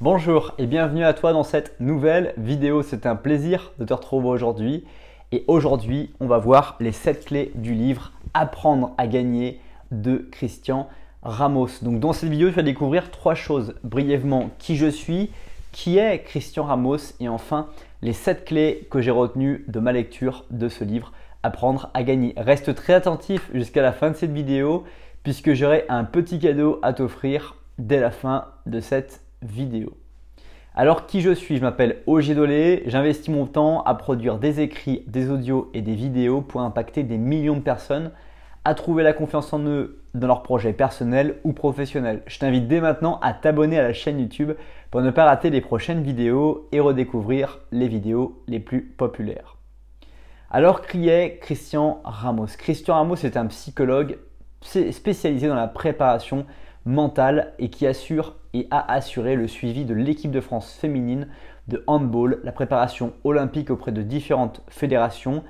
Bonjour et bienvenue à toi dans cette nouvelle vidéo. C'est un plaisir de te retrouver aujourd'hui. Et aujourd'hui, on va voir les 7 clés du livre Apprendre à gagner de Christian Ramos. Donc dans cette vidéo, tu vas découvrir trois choses. Brièvement, qui je suis, qui est Christian Ramos et enfin les 7 clés que j'ai retenues de ma lecture de ce livre Apprendre à gagner. Reste très attentif jusqu'à la fin de cette vidéo puisque j'aurai un petit cadeau à t'offrir dès la fin de cette vidéo vidéo. Alors qui je suis Je m'appelle Ogier Dolé, j'investis mon temps à produire des écrits, des audios et des vidéos pour impacter des millions de personnes, à trouver la confiance en eux dans leurs projets personnels ou professionnels. Je t'invite dès maintenant à t'abonner à la chaîne YouTube pour ne pas rater les prochaines vidéos et redécouvrir les vidéos les plus populaires. Alors criait Christian Ramos. Christian Ramos est un psychologue spécialisé dans la préparation mental et qui assure et a assuré le suivi de l'équipe de France féminine de handball, la préparation olympique auprès de différentes fédérations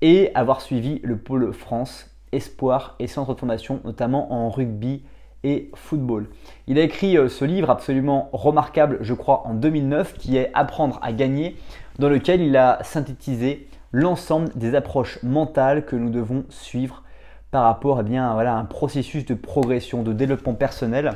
et avoir suivi le pôle France, espoir et centre de formation, notamment en rugby et football. Il a écrit euh, ce livre absolument remarquable, je crois, en 2009, qui est Apprendre à gagner, dans lequel il a synthétisé l'ensemble des approches mentales que nous devons suivre par rapport à eh bien, voilà, à un processus de progression, de développement personnel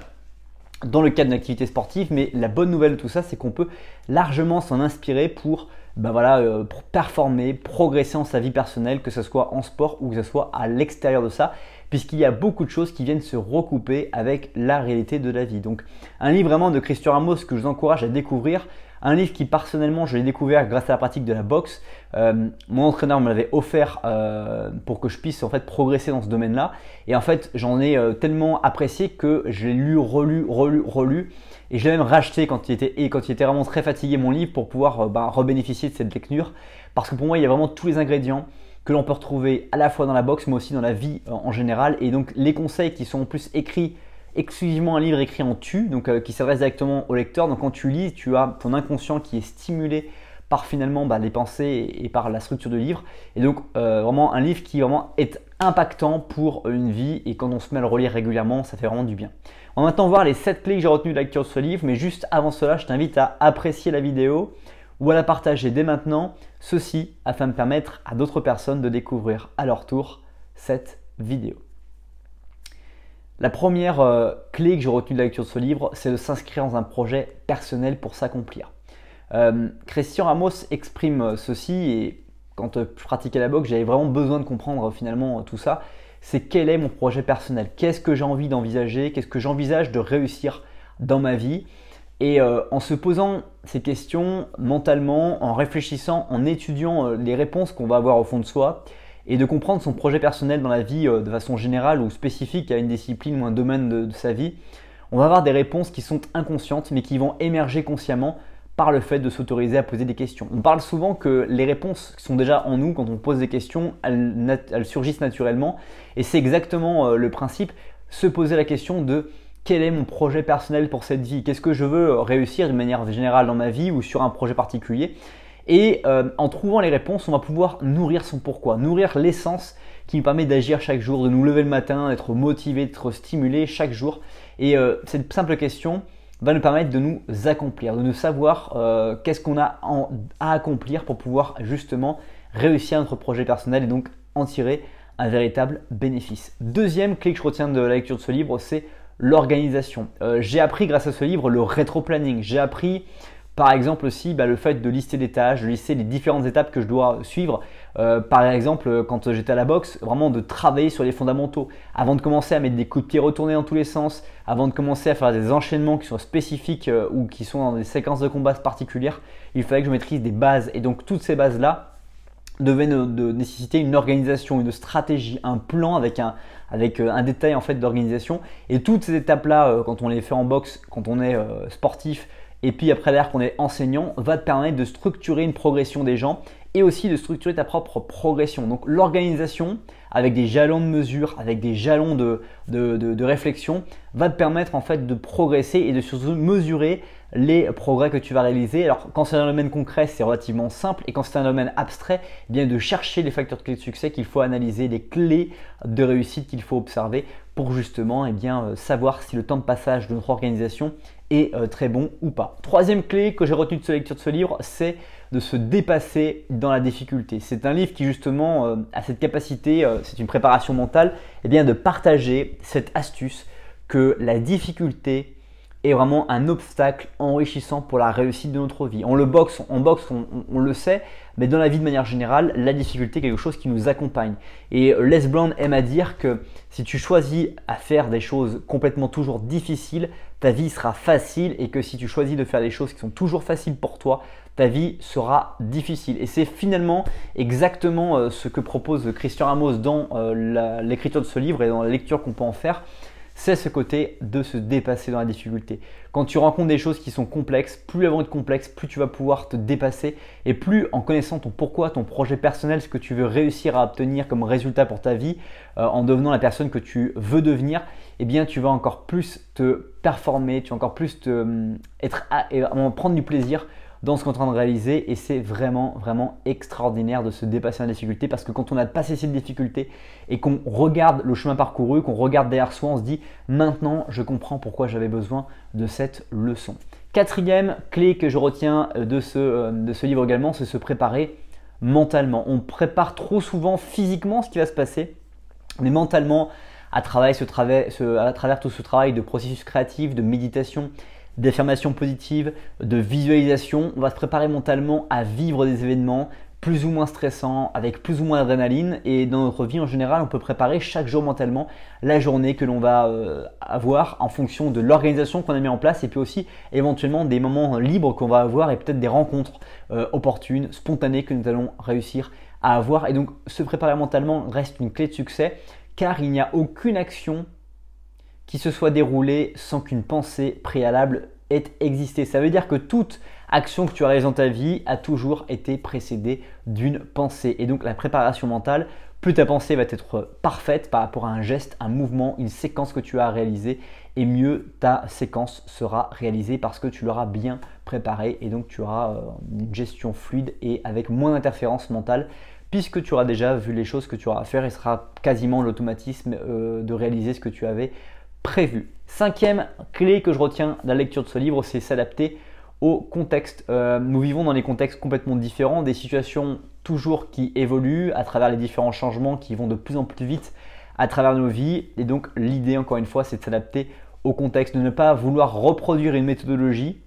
dans le cadre d'une activité sportive. Mais la bonne nouvelle de tout ça, c'est qu'on peut largement s'en inspirer pour, ben voilà, euh, pour performer, progresser en sa vie personnelle, que ce soit en sport ou que ce soit à l'extérieur de ça, puisqu'il y a beaucoup de choses qui viennent se recouper avec la réalité de la vie. Donc un livre vraiment de Christian Ramos que je vous encourage à découvrir. Un livre qui personnellement je l'ai découvert grâce à la pratique de la boxe. Euh, mon entraîneur me l'avait offert euh, pour que je puisse en fait progresser dans ce domaine-là. Et en fait j'en ai euh, tellement apprécié que je l'ai lu, relu, relu, relu. Et je l'ai même racheté quand il était, quand il était vraiment très fatigué mon livre pour pouvoir bah, rebénéficier de cette lecture. Parce que pour moi il y a vraiment tous les ingrédients que l'on peut retrouver à la fois dans la boxe mais aussi dans la vie en général. Et donc les conseils qui sont en plus écrits exclusivement un livre écrit en tu, donc euh, qui s'adresse directement au lecteur. Donc quand tu lis, tu as ton inconscient qui est stimulé par finalement bah, les pensées et par la structure du livre. Et donc euh, vraiment un livre qui vraiment est impactant pour une vie et quand on se met à le relire régulièrement, ça fait vraiment du bien. On va maintenant voir les 7 clés que j'ai retenues de la lecture de ce livre, mais juste avant cela, je t'invite à apprécier la vidéo ou à la partager dès maintenant, ceci afin de permettre à d'autres personnes de découvrir à leur tour cette vidéo. La première euh, clé que j'ai retenue de la lecture de ce livre, c'est de s'inscrire dans un projet personnel pour s'accomplir. Euh, Christian Ramos exprime euh, ceci et quand je pratiquais la boxe, j'avais vraiment besoin de comprendre finalement tout ça. C'est quel est mon projet personnel Qu'est-ce que j'ai envie d'envisager Qu'est-ce que j'envisage de réussir dans ma vie Et en se posant ces questions mentalement, en réfléchissant, en étudiant les réponses qu'on va avoir au fond de soi, et de comprendre son projet personnel dans la vie euh, de façon générale ou spécifique à une discipline ou un domaine de, sa vie, on va avoir des réponses qui sont inconscientes mais qui vont émerger consciemment par le fait de s'autoriser à poser des questions. On parle souvent que les réponses qui sont déjà en nous quand on pose des questions, elles, surgissent naturellement et c'est exactement euh, le principe, se poser la question de quel est mon projet personnel pour cette vie Qu'est-ce que je veux euh, réussir de manière générale dans ma vie ou sur un projet particulier et euh, en trouvant les réponses, on va pouvoir nourrir son pourquoi, nourrir l'essence qui nous permet d'agir chaque jour, de nous lever le matin, d'être motivé, d'être stimulé chaque jour. Et euh, cette simple question va nous permettre de nous accomplir, de nous savoir euh, qu'est-ce qu'on a à accomplir pour pouvoir justement réussir notre projet personnel et donc en tirer un véritable bénéfice. Deuxième clé que je retiens de la lecture de ce livre, c'est l'organisation. j'ai appris grâce à ce livre le rétro-planning, j'ai appris par exemple aussi bah, le fait de lister des tâches, de lister les différentes étapes que je dois suivre. Euh, par exemple, quand j'étais à la boxe, vraiment de travailler sur les fondamentaux. Avant de commencer à mettre des coups de pied retournés dans tous les sens, avant de commencer à faire des enchaînements qui sont spécifiques euh, ou qui sont dans des séquences de combat particulières, il fallait que je maîtrise des bases. Et donc toutes ces bases-là devaient nécessiter une organisation, une stratégie, un plan avec un, avec euh, un détail en fait d'organisation. Et toutes ces étapes-là, quand on les fait en boxe, quand on est sportif, et puis après l'air qu'on est enseignant, va te permettre de structurer une progression des gens et aussi de structurer ta propre progression. Donc l'organisation, avec des jalons de mesure, avec des jalons de, réflexion, va te permettre en fait de progresser et de surtout mesurer les progrès que tu vas réaliser. Alors quand c'est un domaine concret, c'est relativement simple et quand c'est un domaine abstrait, eh bien de chercher les facteurs de clés de succès qu'il faut analyser, les clés de réussite qu'il faut observer pour justement et eh bien, euh, savoir si le temps de passage de notre organisation est euh, très bon ou pas. Troisième clé que j'ai retenue de cette lecture de ce livre, c'est de se dépasser dans la difficulté. C'est un livre qui justement euh, a cette capacité, c'est une préparation mentale, et eh bien, de partager cette astuce que la difficulté est vraiment un obstacle enrichissant pour la réussite de notre vie. On le boxe, on, boxe, on, le sait, mais dans la vie de manière générale, la difficulté est quelque chose qui nous accompagne. Et Les Brown aime à dire que si tu choisis à faire des choses complètement toujours difficiles, ta vie sera facile et que si tu choisis de faire des choses qui sont toujours faciles pour toi, ta vie sera difficile. Et c'est finalement exactement euh, ce que propose Christian Ramos dans euh, l'écriture de ce livre et dans la lecture qu'on peut en faire c'est ce côté de se dépasser dans la difficulté. Quand tu rencontres des choses qui sont complexes, plus elles vont être complexes, plus tu vas pouvoir te dépasser et plus en connaissant ton pourquoi, ton projet personnel, ce que tu veux réussir à obtenir comme résultat pour ta vie, euh, en devenant la personne que tu veux devenir, eh bien tu vas encore plus te performer, tu vas encore plus te, hum, être à, prendre du plaisir dans ce qu'on est en train de réaliser et c'est vraiment, vraiment extraordinaire de se dépasser en difficulté parce que quand on a passé cette difficulté et qu'on regarde le chemin parcouru, qu'on regarde derrière soi, on se dit maintenant je comprends pourquoi j'avais besoin de cette leçon. Quatrième clé que je retiens euh, de ce, euh, de ce livre également, c'est se préparer mentalement. On prépare trop souvent physiquement ce qui va se passer, mais mentalement, à travail, à travers tout ce travail de processus créatif, de méditation d'affirmations positives, de visualisation. On va se préparer mentalement à vivre des événements plus ou moins stressants, avec plus ou moins d'adrénaline. Et dans notre vie en général, on peut préparer chaque jour mentalement la journée que l'on va euh, avoir en fonction de l'organisation qu'on a mis en place et puis aussi éventuellement des moments libres qu'on va avoir et peut-être des rencontres euh, opportunes, spontanées que nous allons réussir à avoir. Et donc se préparer mentalement reste une clé de succès car il n'y a aucune action qui se soit déroulé sans qu'une pensée préalable ait existé. Ça veut dire que toute action que tu as réalisée dans ta vie a toujours été précédée d'une pensée. Et donc la préparation mentale, plus ta pensée va être parfaite par rapport à un geste, un mouvement, une séquence que tu as réalisée, et mieux ta séquence sera réalisée parce que tu l'auras bien préparée et donc tu auras euh, une gestion fluide et avec moins d'interférences mentales puisque tu auras déjà vu les choses que tu auras à faire et sera quasiment l'automatisme euh, de réaliser ce que tu avais prévu. Cinquième clé que je retiens de la lecture de ce livre, c'est s'adapter au contexte. Euh, nous vivons dans des contextes complètement différents, des situations toujours qui évoluent à travers les différents changements qui vont de plus en plus vite à travers nos vies. Et donc l'idée, encore une fois, c'est de s'adapter au contexte, de ne pas vouloir reproduire une méthodologie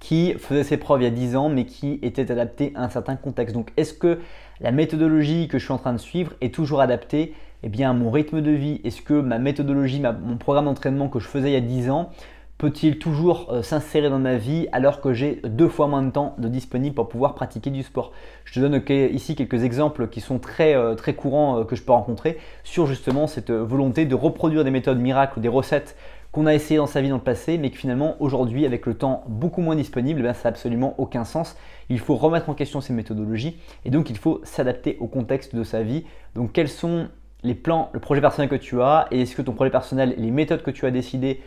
qui faisait ses preuves il y a 10 ans, mais qui était adaptée à un certain contexte. Donc est-ce que la méthodologie que je suis en train de suivre est toujours adaptée eh mon rythme de vie, est-ce que ma méthodologie, mon programme d'entraînement que je faisais il y a 10 ans, peut-il toujours euh, s'insérer dans ma vie alors que j'ai deux fois moins de temps de disponible pour pouvoir pratiquer du sport Je te donne ici quelques exemples qui sont très, euh, très courants euh, que je peux rencontrer sur justement cette volonté de reproduire des méthodes miracles ou des recettes qu'on a essayé dans sa vie dans le passé, mais que finalement aujourd'hui, avec le temps beaucoup moins disponible, eh ça n'a absolument aucun sens. Il faut remettre en question ces méthodologies et donc il faut s'adapter au contexte de sa vie. Donc quels sont les plans, le projet personnel que tu as et est-ce que ton projet personnel, les méthodes que tu as décidées,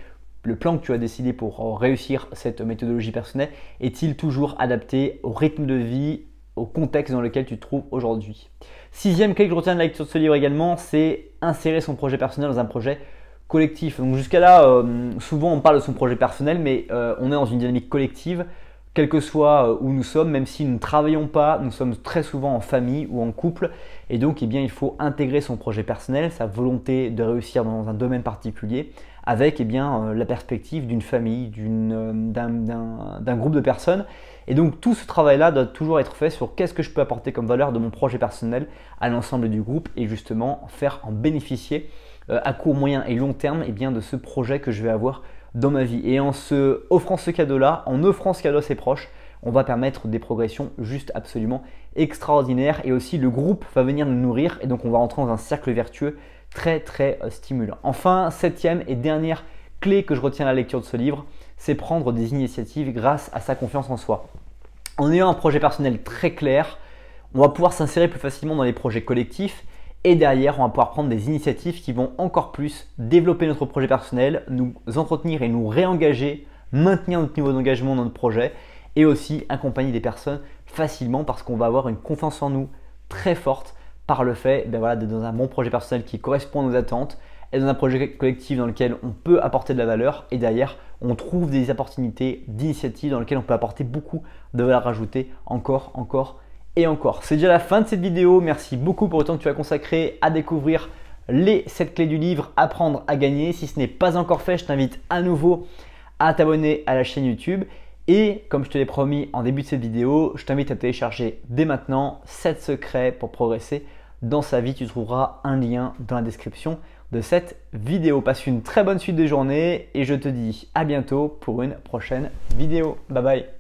le plan que tu as décidé pour réussir cette méthodologie personnelle est-il toujours adapté au rythme de vie, au contexte dans lequel tu te trouves aujourd'hui Sixième clé que je retiens de la lecture de ce livre également, c'est insérer son projet personnel dans un projet collectif. Donc jusqu'à là, euh, souvent on parle de son projet personnel, mais euh, on est dans une dynamique collective quel que soit euh, où nous sommes, même si nous ne travaillons pas, nous sommes très souvent en famille ou en couple. Et donc, eh il faut intégrer son projet personnel, sa volonté de réussir dans un domaine particulier, avec eh bien, euh, la perspective d'une famille, euh, d'un groupe de personnes. Et donc, tout ce travail-là doit toujours être fait sur qu'est-ce que je peux apporter comme valeur de mon projet personnel à l'ensemble du groupe et justement faire en bénéficier à court, moyen et long terme eh bien, de ce projet que je vais avoir dans ma vie. Et en se offrant ce cadeau-là, en offrant ce cadeau à ses proches, on va permettre des progressions juste absolument extraordinaires. Et aussi, le groupe va venir nous nourrir. Et donc, on va rentrer dans un cercle vertueux très, très euh, stimulant. Enfin, septième et dernière clé que je retiens à la lecture de ce livre, c'est prendre des initiatives grâce à sa confiance en soi. En ayant un projet personnel très clair, on va pouvoir s'insérer plus facilement dans les projets collectifs et derrière, on va pouvoir prendre des initiatives qui vont encore plus développer notre projet personnel, nous entretenir et nous réengager, maintenir notre niveau d'engagement dans notre projet et aussi accompagner des personnes facilement parce qu'on va avoir une confiance en nous très forte par le fait ben d'être dans un bon projet personnel qui correspond à nos attentes et dans un projet collectif dans lequel on peut apporter de la valeur et derrière on trouve des opportunités d'initiatives dans lesquelles on peut apporter beaucoup de valeur ajoutée encore, encore et encore. C'est déjà la fin de cette vidéo. Merci beaucoup pour le temps que tu as consacré à découvrir les 7 clés du livre Apprendre à gagner. Si ce n'est pas encore fait, je t'invite à nouveau à t'abonner à la chaîne YouTube. Et comme je te l'ai promis en début de cette vidéo, je t'invite à télécharger dès maintenant 7 secrets pour progresser dans sa vie. Tu trouveras un lien dans la description de cette vidéo. Passe une très bonne suite de journée et je te dis à bientôt pour une prochaine vidéo. Bye bye